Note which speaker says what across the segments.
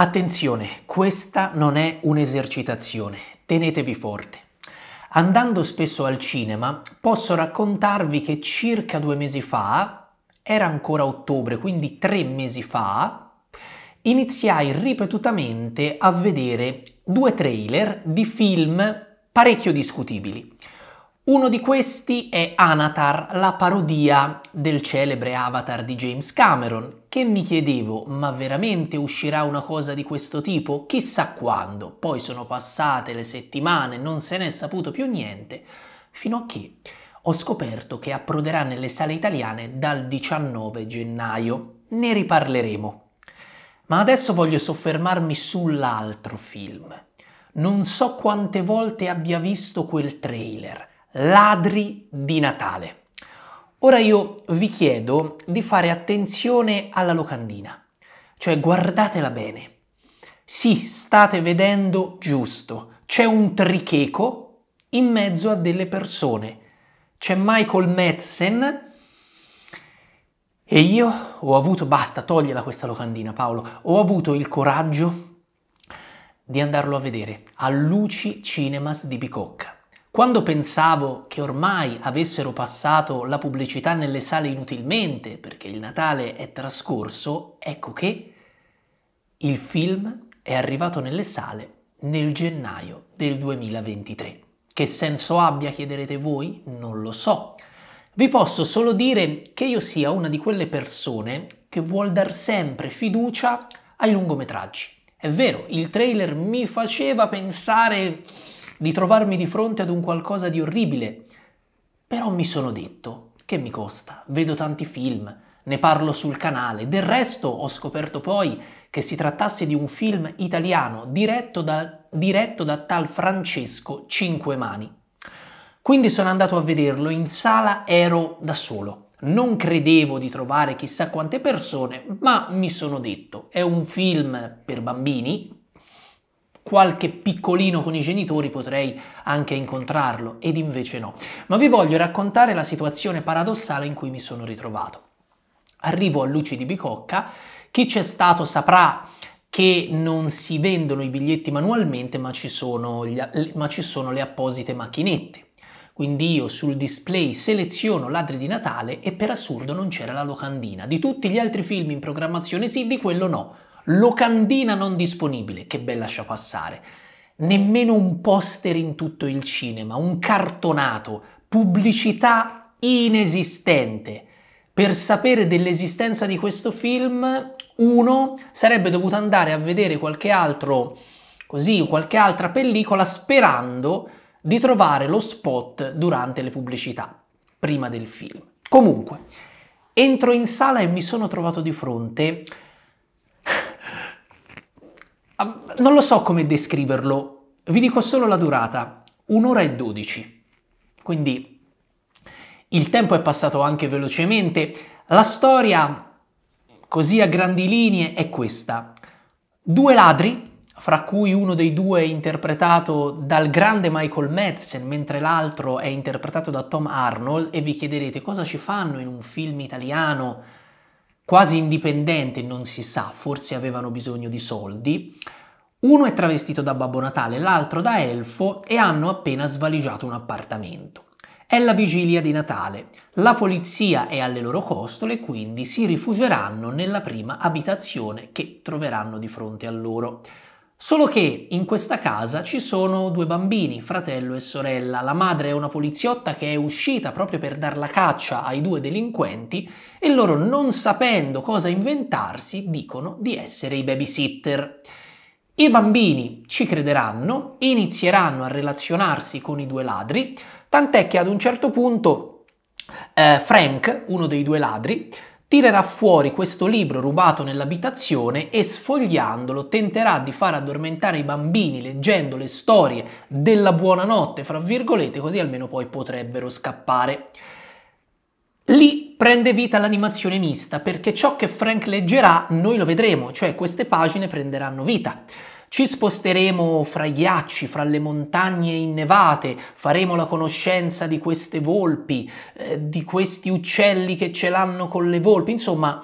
Speaker 1: Attenzione, questa non è un'esercitazione, tenetevi forte. Andando spesso al cinema, posso raccontarvi che circa due mesi fa, era ancora ottobre, quindi tre mesi fa, iniziai ripetutamente a vedere due trailer di film parecchio discutibili. Uno di questi è Anatar, la parodia del celebre avatar di James Cameron, che mi chiedevo, ma veramente uscirà una cosa di questo tipo? Chissà quando. Poi sono passate le settimane, non se ne è saputo più niente, fino a che ho scoperto che approderà nelle sale italiane dal 19 gennaio. Ne riparleremo. Ma adesso voglio soffermarmi sull'altro film. Non so quante volte abbia visto quel trailer ladri di Natale. Ora io vi chiedo di fare attenzione alla locandina, cioè guardatela bene. Sì, state vedendo giusto, c'è un tricheco in mezzo a delle persone. C'è Michael Madsen e io ho avuto, basta, togliela questa locandina Paolo, ho avuto il coraggio di andarlo a vedere a Luci Cinemas di Bicocca. Quando pensavo che ormai avessero passato la pubblicità nelle sale inutilmente perché il Natale è trascorso, ecco che il film è arrivato nelle sale nel gennaio del 2023. Che senso abbia, chiederete voi? Non lo so. Vi posso solo dire che io sia una di quelle persone che vuol dar sempre fiducia ai lungometraggi. È vero, il trailer mi faceva pensare di trovarmi di fronte ad un qualcosa di orribile. Però mi sono detto, che mi costa? Vedo tanti film, ne parlo sul canale. Del resto ho scoperto poi che si trattasse di un film italiano diretto da, diretto da tal Francesco Cinque Mani. Quindi sono andato a vederlo, in sala ero da solo. Non credevo di trovare chissà quante persone, ma mi sono detto, è un film per bambini, qualche piccolino con i genitori potrei anche incontrarlo, ed invece no. Ma vi voglio raccontare la situazione paradossale in cui mi sono ritrovato. Arrivo a Luci di Bicocca, chi c'è stato saprà che non si vendono i biglietti manualmente ma ci sono, gli, ma ci sono le apposite macchinette. Quindi io sul display seleziono Ladri di Natale e per assurdo non c'era la locandina. Di tutti gli altri film in programmazione sì, di quello no locandina non disponibile, che bella lascia passare, nemmeno un poster in tutto il cinema, un cartonato, pubblicità inesistente. Per sapere dell'esistenza di questo film, uno sarebbe dovuto andare a vedere qualche altro, così, qualche altra pellicola sperando di trovare lo spot durante le pubblicità, prima del film. Comunque, entro in sala e mi sono trovato di fronte non lo so come descriverlo, vi dico solo la durata, un'ora e dodici. Quindi il tempo è passato anche velocemente. La storia, così a grandi linee, è questa. Due ladri, fra cui uno dei due è interpretato dal grande Michael Madsen, mentre l'altro è interpretato da Tom Arnold, e vi chiederete cosa ci fanno in un film italiano quasi indipendente, non si sa, forse avevano bisogno di soldi. Uno è travestito da Babbo Natale, l'altro da elfo e hanno appena svaligiato un appartamento. È la vigilia di Natale, la polizia è alle loro costole quindi si rifugieranno nella prima abitazione che troveranno di fronte a loro. Solo che in questa casa ci sono due bambini, fratello e sorella. La madre è una poliziotta che è uscita proprio per dar la caccia ai due delinquenti e loro, non sapendo cosa inventarsi, dicono di essere i babysitter. I bambini ci crederanno, inizieranno a relazionarsi con i due ladri, tant'è che ad un certo punto eh, Frank, uno dei due ladri, tirerà fuori questo libro rubato nell'abitazione e sfogliandolo tenterà di far addormentare i bambini leggendo le storie della buonanotte, fra virgolette, così almeno poi potrebbero scappare. Lì prende vita l'animazione mista, perché ciò che Frank leggerà noi lo vedremo, cioè queste pagine prenderanno vita. Ci sposteremo fra i ghiacci, fra le montagne innevate, faremo la conoscenza di queste volpi, eh, di questi uccelli che ce l'hanno con le volpi, insomma...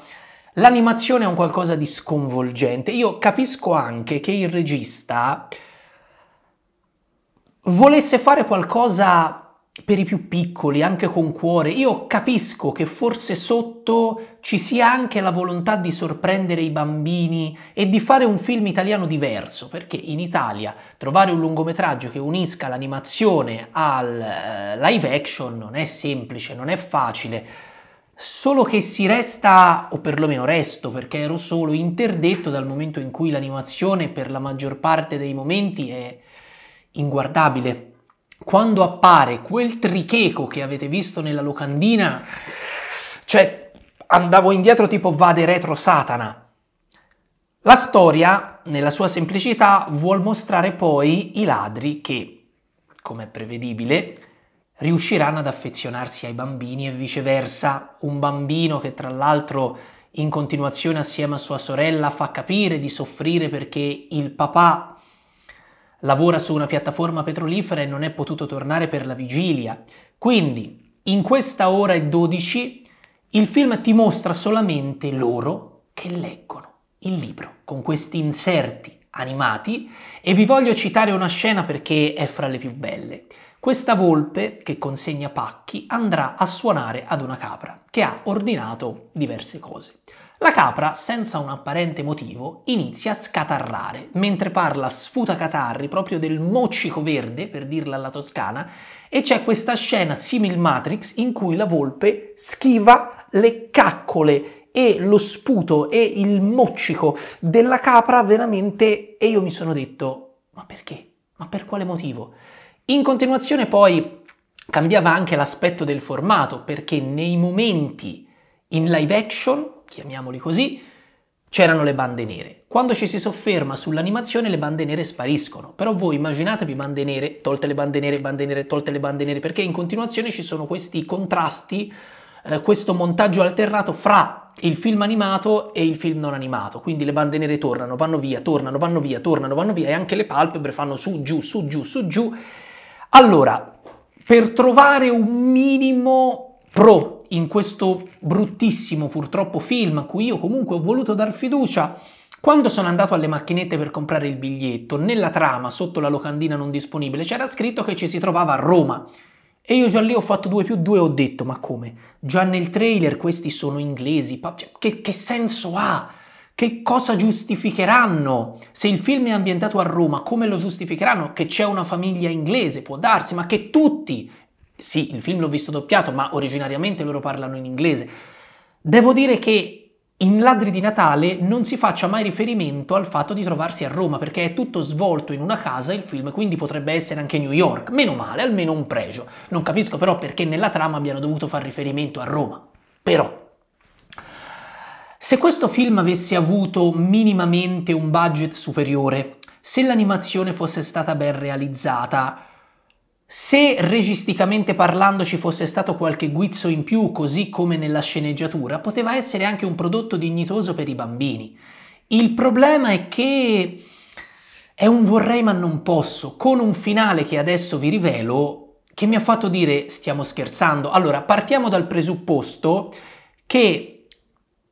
Speaker 1: L'animazione è un qualcosa di sconvolgente. Io capisco anche che il regista volesse fare qualcosa per i più piccoli, anche con cuore. Io capisco che forse sotto ci sia anche la volontà di sorprendere i bambini e di fare un film italiano diverso, perché in Italia trovare un lungometraggio che unisca l'animazione al eh, live action non è semplice, non è facile. Solo che si resta, o perlomeno resto, perché ero solo interdetto dal momento in cui l'animazione per la maggior parte dei momenti è inguardabile quando appare quel tricheco che avete visto nella locandina, cioè andavo indietro tipo vade retro Satana. La storia, nella sua semplicità, vuol mostrare poi i ladri che, come è prevedibile, riusciranno ad affezionarsi ai bambini e viceversa. Un bambino che tra l'altro in continuazione assieme a sua sorella fa capire di soffrire perché il papà lavora su una piattaforma petrolifera e non è potuto tornare per la vigilia. Quindi, in questa ora e 12, il film ti mostra solamente loro che leggono il libro, con questi inserti animati, e vi voglio citare una scena perché è fra le più belle. Questa volpe, che consegna pacchi, andrà a suonare ad una capra, che ha ordinato diverse cose. La capra, senza un apparente motivo, inizia a scatarrare, mentre parla sputa catarri proprio del moccico verde, per dirla alla toscana, e c'è questa scena simil Matrix in cui la volpe schiva le caccole e lo sputo e il moccico della capra veramente e io mi sono detto ma perché? Ma per quale motivo? In continuazione poi cambiava anche l'aspetto del formato perché nei momenti in live action chiamiamoli così, c'erano le bande nere. Quando ci si sofferma sull'animazione le bande nere spariscono, però voi immaginatevi bande nere, tolte le bande nere, bande nere, tolte le bande nere, perché in continuazione ci sono questi contrasti, eh, questo montaggio alternato fra il film animato e il film non animato, quindi le bande nere tornano, vanno via, tornano, vanno via, tornano, vanno via e anche le palpebre fanno su, giù, su, giù, su, giù. Allora, per trovare un minimo pro in questo bruttissimo purtroppo film a cui io comunque ho voluto dar fiducia, quando sono andato alle macchinette per comprare il biglietto, nella trama sotto la locandina non disponibile c'era scritto che ci si trovava a Roma. E io già lì ho fatto due più due e ho detto, ma come? Già nel trailer questi sono inglesi, cioè, che, che senso ha? Che cosa giustificheranno? Se il film è ambientato a Roma, come lo giustificheranno? Che c'è una famiglia inglese, può darsi, ma che tutti sì, il film l'ho visto doppiato, ma originariamente loro parlano in inglese. Devo dire che in Ladri di Natale non si faccia mai riferimento al fatto di trovarsi a Roma, perché è tutto svolto in una casa il film, quindi potrebbe essere anche New York. Meno male, almeno un pregio. Non capisco però perché nella trama abbiano dovuto far riferimento a Roma. Però... Se questo film avesse avuto minimamente un budget superiore, se l'animazione fosse stata ben realizzata, se registicamente parlando ci fosse stato qualche guizzo in più, così come nella sceneggiatura, poteva essere anche un prodotto dignitoso per i bambini. Il problema è che è un vorrei ma non posso, con un finale che adesso vi rivelo, che mi ha fatto dire stiamo scherzando. Allora, partiamo dal presupposto che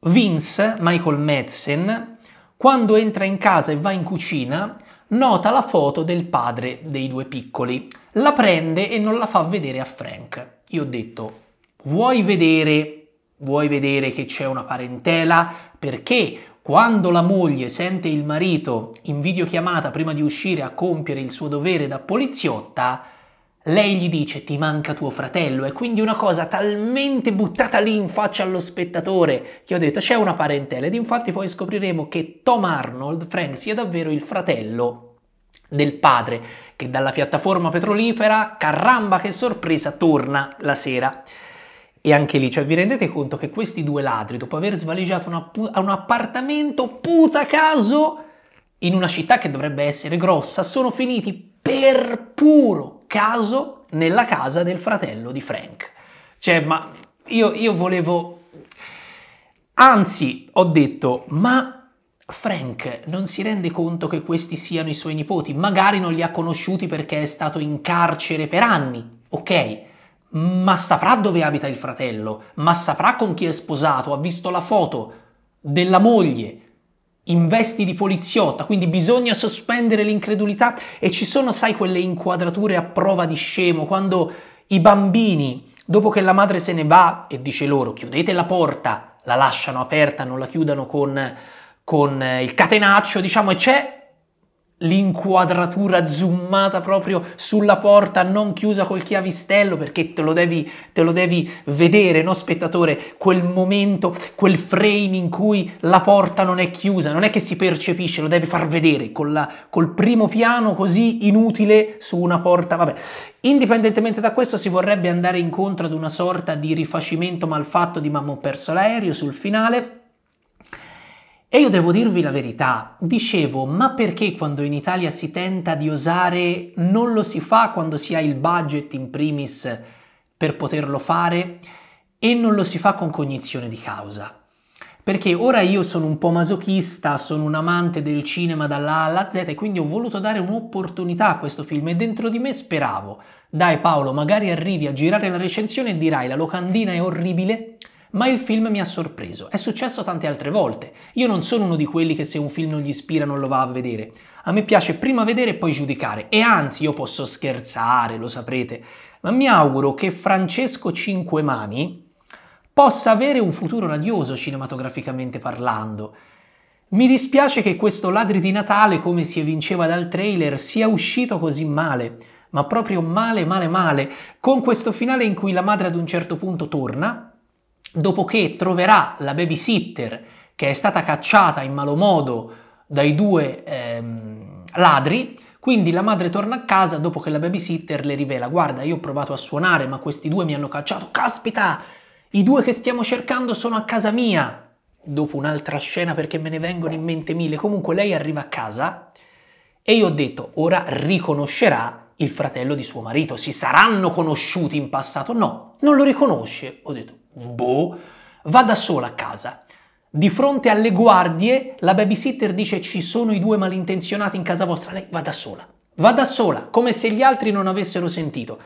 Speaker 1: Vince, Michael Madsen, quando entra in casa e va in cucina, nota la foto del padre dei due piccoli la prende e non la fa vedere a Frank. Io ho detto, vuoi vedere, vuoi vedere che c'è una parentela? Perché quando la moglie sente il marito in videochiamata prima di uscire a compiere il suo dovere da poliziotta, lei gli dice ti manca tuo fratello e quindi una cosa talmente buttata lì in faccia allo spettatore che ho detto c'è una parentela ed infatti poi scopriremo che Tom Arnold, Frank, sia davvero il fratello del padre che dalla piattaforma petrolifera, caramba che sorpresa, torna la sera. E anche lì, cioè vi rendete conto che questi due ladri, dopo aver svaligiato una, un appartamento puta caso in una città che dovrebbe essere grossa, sono finiti per puro caso nella casa del fratello di Frank. Cioè, ma io, io volevo... Anzi, ho detto, ma Frank non si rende conto che questi siano i suoi nipoti, magari non li ha conosciuti perché è stato in carcere per anni, ok? Ma saprà dove abita il fratello, ma saprà con chi è sposato, ha visto la foto della moglie in vesti di poliziotta, quindi bisogna sospendere l'incredulità e ci sono, sai, quelle inquadrature a prova di scemo, quando i bambini, dopo che la madre se ne va e dice loro chiudete la porta, la lasciano aperta, non la chiudano con con eh, il catenaccio, diciamo, e c'è l'inquadratura zoomata proprio sulla porta non chiusa col chiavistello perché te lo devi, te lo devi vedere, no spettatore, quel momento, quel frame in cui la porta non è chiusa, non è che si percepisce, lo devi far vedere la, col primo piano così inutile su una porta, vabbè. Indipendentemente da questo si vorrebbe andare incontro ad una sorta di rifacimento malfatto di Mamma ho perso l'aereo sul finale, e io devo dirvi la verità, dicevo, ma perché quando in Italia si tenta di osare non lo si fa quando si ha il budget in primis per poterlo fare e non lo si fa con cognizione di causa? Perché ora io sono un po' masochista, sono un amante del cinema dalla A alla Z e quindi ho voluto dare un'opportunità a questo film e dentro di me speravo, dai Paolo, magari arrivi a girare la recensione e dirai la locandina è orribile, ma il film mi ha sorpreso. È successo tante altre volte. Io non sono uno di quelli che se un film non gli ispira non lo va a vedere. A me piace prima vedere e poi giudicare. E anzi, io posso scherzare, lo saprete. Ma mi auguro che Francesco Cinquemani possa avere un futuro radioso cinematograficamente parlando. Mi dispiace che questo Ladri di Natale, come si evinceva dal trailer, sia uscito così male ma proprio male, male, male, con questo finale in cui la madre ad un certo punto torna, dopo che troverà la babysitter che è stata cacciata in malo modo dai due ehm, ladri, quindi la madre torna a casa dopo che la babysitter le rivela guarda io ho provato a suonare ma questi due mi hanno cacciato, caspita, i due che stiamo cercando sono a casa mia. Dopo un'altra scena perché me ne vengono in mente mille, comunque lei arriva a casa e io ho detto ora riconoscerà il fratello di suo marito, si saranno conosciuti in passato? No, non lo riconosce. Ho detto boh, va da sola a casa. Di fronte alle guardie, la babysitter dice ci sono i due malintenzionati in casa vostra, lei va da sola. Va da sola, come se gli altri non avessero sentito.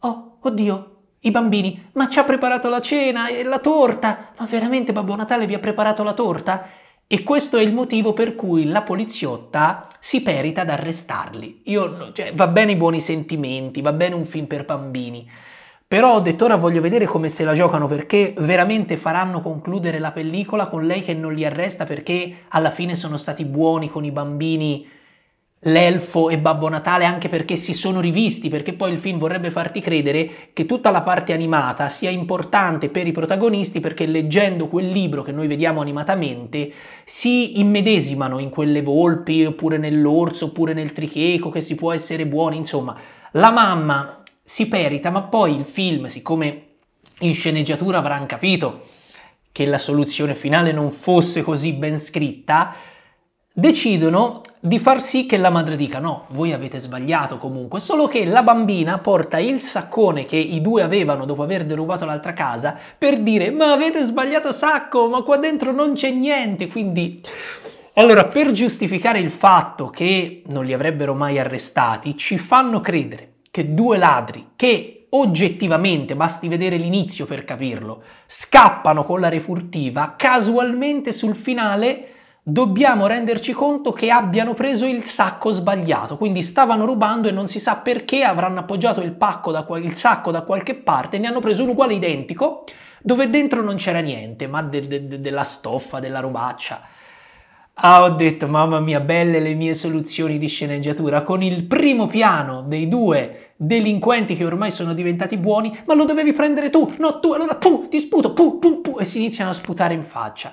Speaker 1: Oh, oddio, i bambini, ma ci ha preparato la cena e la torta! Ma veramente Babbo Natale vi ha preparato la torta? E questo è il motivo per cui la poliziotta si perita ad arrestarli. Io, cioè, va bene i buoni sentimenti, va bene un film per bambini, però ho detto ora voglio vedere come se la giocano perché veramente faranno concludere la pellicola con lei che non li arresta perché alla fine sono stati buoni con i bambini, l'elfo e Babbo Natale anche perché si sono rivisti, perché poi il film vorrebbe farti credere che tutta la parte animata sia importante per i protagonisti perché leggendo quel libro che noi vediamo animatamente si immedesimano in quelle volpi oppure nell'orso oppure nel tricheco che si può essere buoni, insomma la mamma si perita, ma poi il film, siccome in sceneggiatura avranno capito che la soluzione finale non fosse così ben scritta, decidono di far sì che la madre dica no, voi avete sbagliato comunque, solo che la bambina porta il saccone che i due avevano dopo aver derubato l'altra casa per dire ma avete sbagliato sacco, ma qua dentro non c'è niente, quindi... Allora, per giustificare il fatto che non li avrebbero mai arrestati, ci fanno credere che due ladri che oggettivamente, basti vedere l'inizio per capirlo, scappano con la refurtiva, casualmente sul finale dobbiamo renderci conto che abbiano preso il sacco sbagliato, quindi stavano rubando e non si sa perché avranno appoggiato il, da il sacco da qualche parte, ne hanno preso un uguale identico, dove dentro non c'era niente, ma de de della stoffa, della robaccia. Ah, ho detto, mamma mia, belle le mie soluzioni di sceneggiatura, con il primo piano dei due delinquenti che ormai sono diventati buoni, ma lo dovevi prendere tu, no tu, allora pu, ti sputo, pu, pu, pu, e si iniziano a sputare in faccia.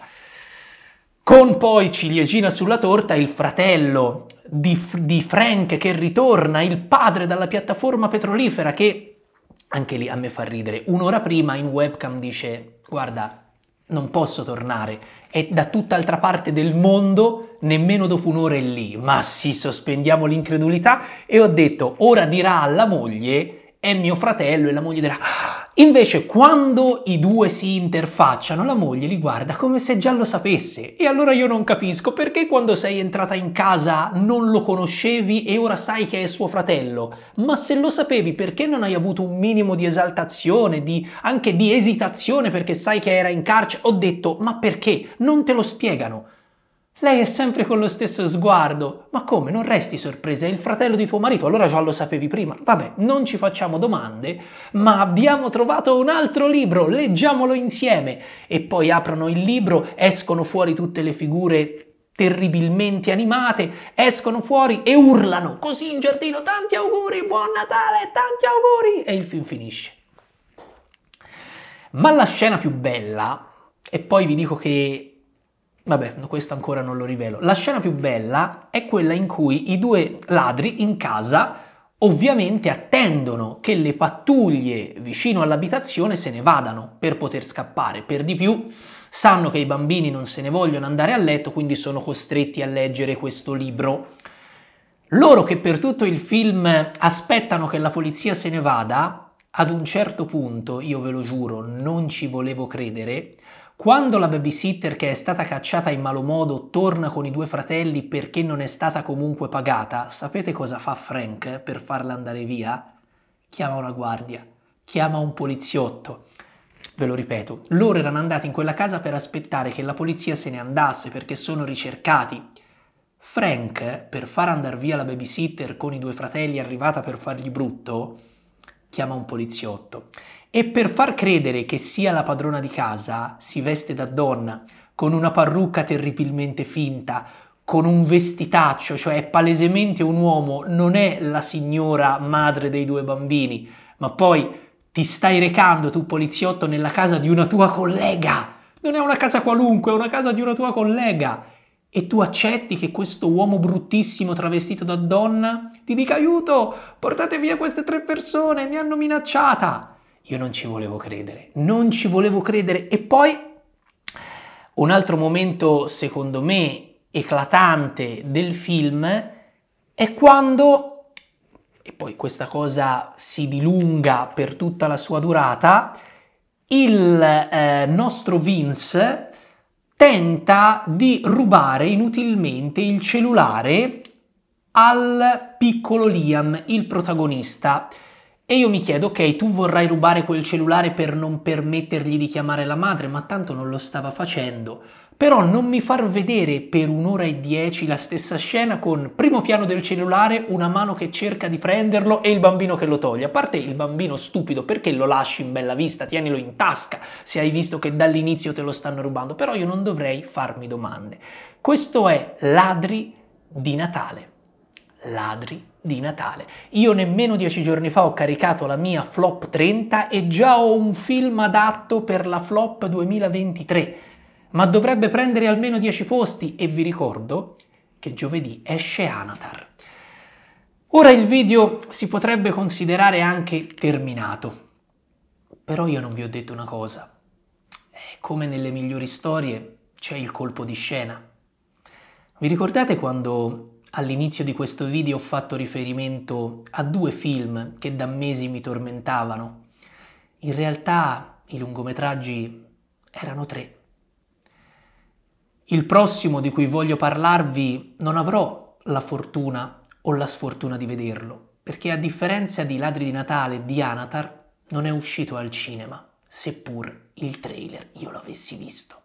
Speaker 1: Con poi ciliegina sulla torta il fratello di, di Frank che ritorna, il padre dalla piattaforma petrolifera che, anche lì a me fa ridere, un'ora prima in webcam dice, guarda, non posso tornare, è da tutt'altra parte del mondo, nemmeno dopo un'ora è lì. Ma sì, sospendiamo l'incredulità e ho detto, ora dirà alla moglie è mio fratello e la moglie dirà invece quando i due si interfacciano la moglie li guarda come se già lo sapesse e allora io non capisco perché quando sei entrata in casa non lo conoscevi e ora sai che è suo fratello ma se lo sapevi perché non hai avuto un minimo di esaltazione di, anche di esitazione perché sai che era in carcere ho detto ma perché non te lo spiegano lei è sempre con lo stesso sguardo. Ma come? Non resti sorpresa, è il fratello di tuo marito, allora già lo sapevi prima. Vabbè, non ci facciamo domande, ma abbiamo trovato un altro libro, leggiamolo insieme. E poi aprono il libro, escono fuori tutte le figure terribilmente animate, escono fuori e urlano così in giardino, tanti auguri, buon Natale, tanti auguri! E il film finisce. Ma la scena più bella, e poi vi dico che Vabbè, questo ancora non lo rivelo. La scena più bella è quella in cui i due ladri in casa ovviamente attendono che le pattuglie vicino all'abitazione se ne vadano per poter scappare. Per di più sanno che i bambini non se ne vogliono andare a letto, quindi sono costretti a leggere questo libro. Loro che per tutto il film aspettano che la polizia se ne vada, ad un certo punto, io ve lo giuro, non ci volevo credere, quando la babysitter che è stata cacciata in malo modo torna con i due fratelli perché non è stata comunque pagata, sapete cosa fa Frank per farla andare via? Chiama una guardia, chiama un poliziotto. Ve lo ripeto, loro erano andati in quella casa per aspettare che la polizia se ne andasse perché sono ricercati. Frank, per far andare via la babysitter con i due fratelli arrivata per fargli brutto, chiama un poliziotto e per far credere che sia la padrona di casa, si veste da donna, con una parrucca terribilmente finta, con un vestitaccio, cioè è palesemente un uomo, non è la signora madre dei due bambini, ma poi ti stai recando tu poliziotto nella casa di una tua collega. Non è una casa qualunque, è una casa di una tua collega. E tu accetti che questo uomo bruttissimo travestito da donna ti dica aiuto, portate via queste tre persone, mi hanno minacciata. Io non ci volevo credere, non ci volevo credere. E poi un altro momento, secondo me, eclatante del film è quando, e poi questa cosa si dilunga per tutta la sua durata, il eh, nostro Vince tenta di rubare inutilmente il cellulare al piccolo Liam, il protagonista. E io mi chiedo, ok, tu vorrai rubare quel cellulare per non permettergli di chiamare la madre, ma tanto non lo stava facendo. Però non mi far vedere per un'ora e dieci la stessa scena con primo piano del cellulare, una mano che cerca di prenderlo e il bambino che lo toglie. A parte il bambino stupido, perché lo lasci in bella vista? Tienilo in tasca se hai visto che dall'inizio te lo stanno rubando. Però io non dovrei farmi domande. Questo è Ladri di Natale. Ladri di Natale di Natale. Io nemmeno dieci giorni fa ho caricato la mia flop 30 e già ho un film adatto per la flop 2023, ma dovrebbe prendere almeno dieci posti e vi ricordo che giovedì esce Anatar. Ora il video si potrebbe considerare anche terminato, però io non vi ho detto una cosa. Eh, come nelle migliori storie c'è il colpo di scena. Vi ricordate quando All'inizio di questo video ho fatto riferimento a due film che da mesi mi tormentavano. In realtà i lungometraggi erano tre. Il prossimo di cui voglio parlarvi non avrò la fortuna o la sfortuna di vederlo, perché a differenza di Ladri di Natale e di Anatar non è uscito al cinema, seppur il trailer io l'avessi visto.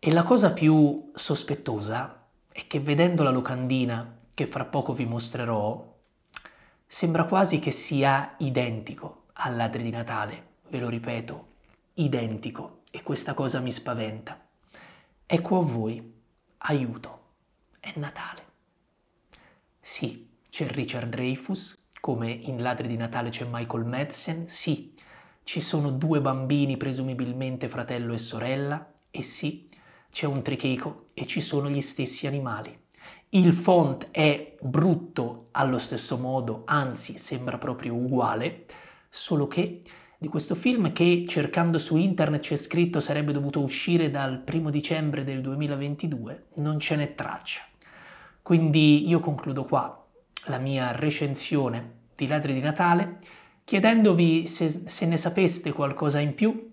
Speaker 1: E la cosa più sospettosa è che vedendo la locandina che fra poco vi mostrerò, sembra quasi che sia identico al ladri di Natale, ve lo ripeto, identico e questa cosa mi spaventa. Ecco a voi, aiuto, è Natale. Sì, c'è Richard Dreyfus, come in Ladri di Natale c'è Michael Madsen, sì, ci sono due bambini presumibilmente fratello e sorella, e sì, c'è un tricheco e ci sono gli stessi animali. Il font è brutto allo stesso modo, anzi sembra proprio uguale, solo che di questo film che cercando su internet c'è scritto sarebbe dovuto uscire dal primo dicembre del 2022, non ce n'è traccia. Quindi io concludo qua la mia recensione di Ladri di Natale chiedendovi se, se ne sapeste qualcosa in più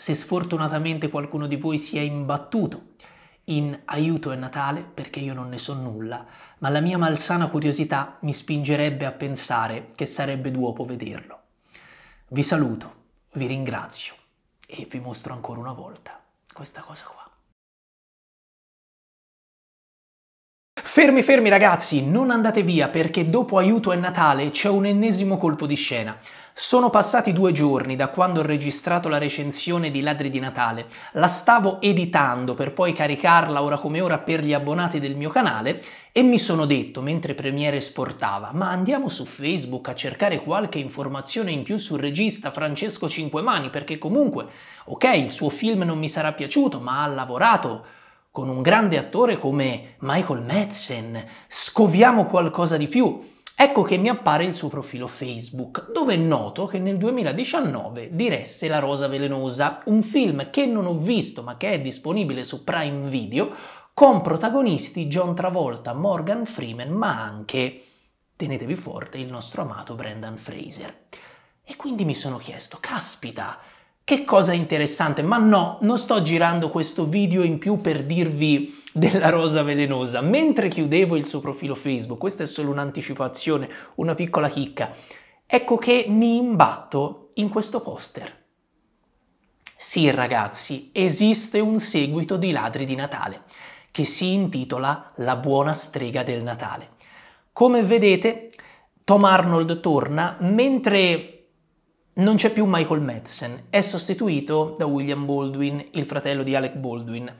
Speaker 1: se sfortunatamente qualcuno di voi si è imbattuto in aiuto è Natale perché io non ne so nulla, ma la mia malsana curiosità mi spingerebbe a pensare che sarebbe duopo vederlo. Vi saluto, vi ringrazio e vi mostro ancora una volta questa cosa qua. Fermi, fermi ragazzi, non andate via perché dopo Aiuto è Natale c'è un ennesimo colpo di scena. Sono passati due giorni da quando ho registrato la recensione di Ladri di Natale, la stavo editando per poi caricarla ora come ora per gli abbonati del mio canale e mi sono detto mentre Premiere esportava ma andiamo su Facebook a cercare qualche informazione in più sul regista Francesco Cinquemani perché comunque, ok, il suo film non mi sarà piaciuto ma ha lavorato con un grande attore come Michael Madsen, scoviamo qualcosa di più. Ecco che mi appare il suo profilo Facebook, dove noto che nel 2019 diresse La Rosa Velenosa, un film che non ho visto ma che è disponibile su Prime Video, con protagonisti John Travolta, Morgan Freeman, ma anche, tenetevi forte, il nostro amato Brendan Fraser. E quindi mi sono chiesto, caspita, che cosa interessante, ma no, non sto girando questo video in più per dirvi della rosa velenosa. Mentre chiudevo il suo profilo Facebook, questa è solo un'anticipazione, una piccola chicca, ecco che mi imbatto in questo poster. Sì ragazzi, esiste un seguito di Ladri di Natale, che si intitola La buona strega del Natale. Come vedete, Tom Arnold torna mentre non c'è più Michael Madsen, è sostituito da William Baldwin, il fratello di Alec Baldwin.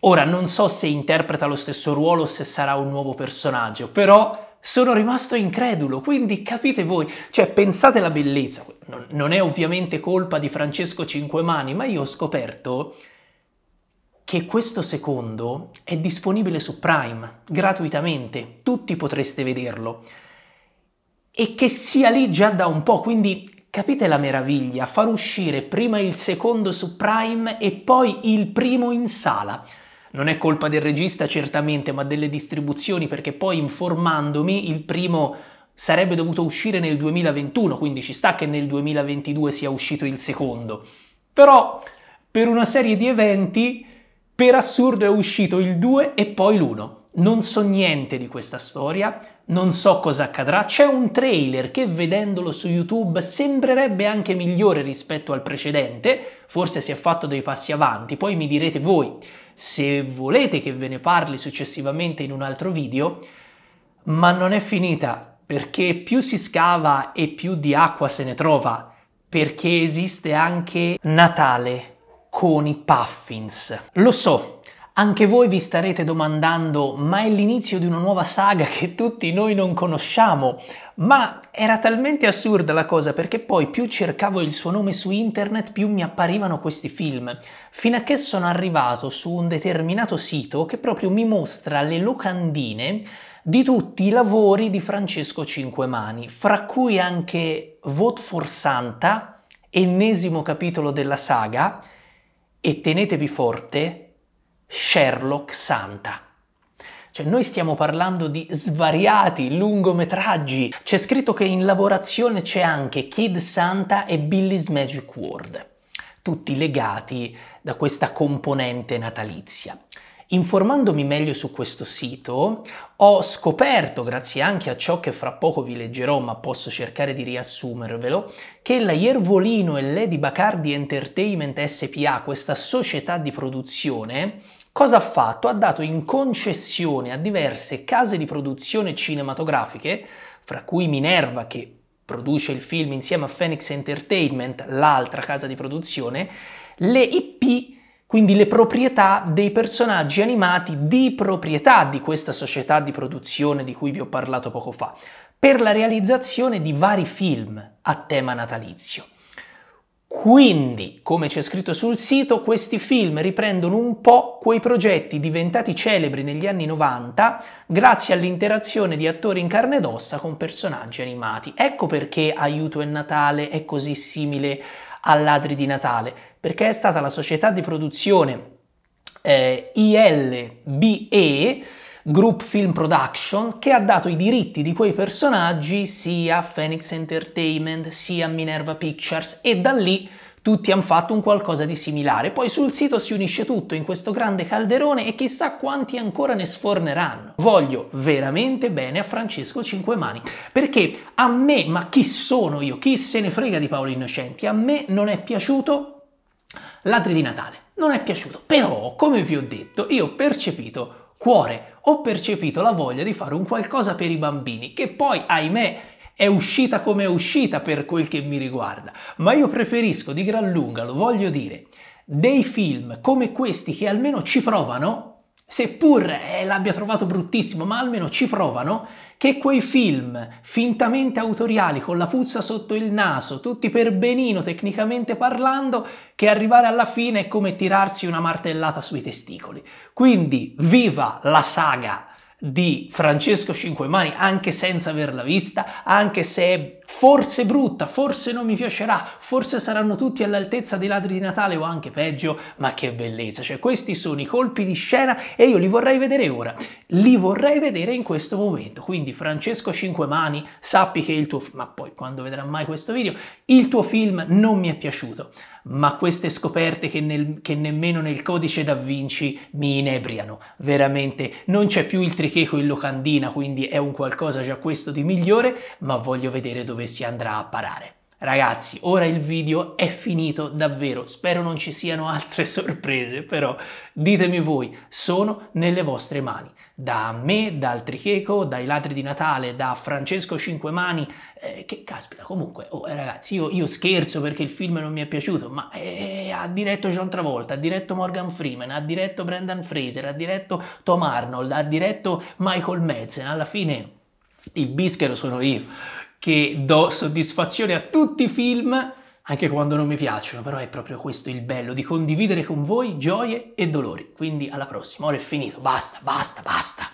Speaker 1: Ora non so se interpreta lo stesso ruolo o se sarà un nuovo personaggio, però sono rimasto incredulo, quindi capite voi, cioè pensate la bellezza, non è ovviamente colpa di Francesco Cinquemani, ma io ho scoperto che questo secondo è disponibile su Prime gratuitamente, tutti potreste vederlo e che sia lì già da un po', quindi Capite la meraviglia? Far uscire prima il secondo su Prime e poi il primo in sala. Non è colpa del regista certamente, ma delle distribuzioni, perché poi informandomi il primo sarebbe dovuto uscire nel 2021, quindi ci sta che nel 2022 sia uscito il secondo. Però per una serie di eventi, per assurdo è uscito il 2 e poi l'1. Non so niente di questa storia, non so cosa accadrà, c'è un trailer che vedendolo su YouTube sembrerebbe anche migliore rispetto al precedente, forse si è fatto dei passi avanti, poi mi direte voi se volete che ve ne parli successivamente in un altro video, ma non è finita perché più si scava e più di acqua se ne trova, perché esiste anche Natale con i Puffins. Lo so, anche voi vi starete domandando, ma è l'inizio di una nuova saga che tutti noi non conosciamo? Ma era talmente assurda la cosa perché poi più cercavo il suo nome su internet più mi apparivano questi film, fino a che sono arrivato su un determinato sito che proprio mi mostra le locandine di tutti i lavori di Francesco Cinquemani, fra cui anche Vote for Santa, ennesimo capitolo della saga, e tenetevi forte, Sherlock Santa. Cioè, noi stiamo parlando di svariati lungometraggi. C'è scritto che in lavorazione c'è anche Kid Santa e Billy's Magic World, tutti legati da questa componente natalizia. Informandomi meglio su questo sito, ho scoperto, grazie anche a ciò che fra poco vi leggerò, ma posso cercare di riassumervelo, che la Iervolino e Lady Bacardi Entertainment SPA, questa società di produzione, Cosa ha fatto? Ha dato in concessione a diverse case di produzione cinematografiche, fra cui Minerva che produce il film insieme a Phoenix Entertainment, l'altra casa di produzione, le IP quindi le proprietà dei personaggi animati di proprietà di questa società di produzione di cui vi ho parlato poco fa, per la realizzazione di vari film a tema natalizio. Quindi, come c'è scritto sul sito, questi film riprendono un po' quei progetti diventati celebri negli anni 90 grazie all'interazione di attori in carne ed ossa con personaggi animati. Ecco perché Aiuto e Natale è così simile a Ladri di Natale, perché è stata la società di produzione eh, ILBE Group Film Production che ha dato i diritti di quei personaggi sia a Phoenix Entertainment sia a Minerva Pictures e da lì tutti hanno fatto un qualcosa di similare. Poi sul sito si unisce tutto in questo grande calderone e chissà quanti ancora ne sforneranno. Voglio veramente bene a Francesco Cinquemani, perché a me, ma chi sono io? Chi se ne frega di Paolo Innocenti? A me non è piaciuto Ladri di Natale. Non è piaciuto, però, come vi ho detto, io ho percepito cuore, ho percepito la voglia di fare un qualcosa per i bambini, che poi, ahimè, è uscita come è uscita per quel che mi riguarda, ma io preferisco di gran lunga, lo voglio dire, dei film come questi che almeno ci provano seppur eh, l'abbia trovato bruttissimo, ma almeno ci provano, che quei film fintamente autoriali, con la puzza sotto il naso, tutti per benino tecnicamente parlando, che arrivare alla fine è come tirarsi una martellata sui testicoli. Quindi viva la saga di Francesco Cinquemani anche senza averla vista, anche se è forse brutta, forse non mi piacerà, forse saranno tutti all'altezza dei ladri di Natale o anche peggio, ma che bellezza, cioè questi sono i colpi di scena e io li vorrei vedere ora, li vorrei vedere in questo momento, quindi Francesco Cinquemani, sappi che il tuo, ma poi quando vedrà mai questo video, il tuo film non mi è piaciuto, ma queste scoperte che, nel, che nemmeno nel codice da Vinci mi inebriano, veramente non c'è più il tricheco in locandina, quindi è un qualcosa già questo di migliore, ma voglio vedere dove dove si andrà a parare. Ragazzi, ora il video è finito davvero, spero non ci siano altre sorprese, però ditemi voi, sono nelle vostre mani. Da me, dal Tricheco, dai Ladri di Natale, da Francesco Cinquemani, eh, che caspita, comunque, oh, ragazzi, io, io, scherzo perché il film non mi è piaciuto, ma eh, ha diretto John Travolta, ha diretto Morgan Freeman, ha diretto Brendan Fraser, ha diretto Tom Arnold, ha diretto Michael Madsen, alla fine il bischero sono io che do soddisfazione a tutti i film, anche quando non mi piacciono, però è proprio questo il bello di condividere con voi gioie e dolori. Quindi alla prossima, ora è finito, basta, basta, basta.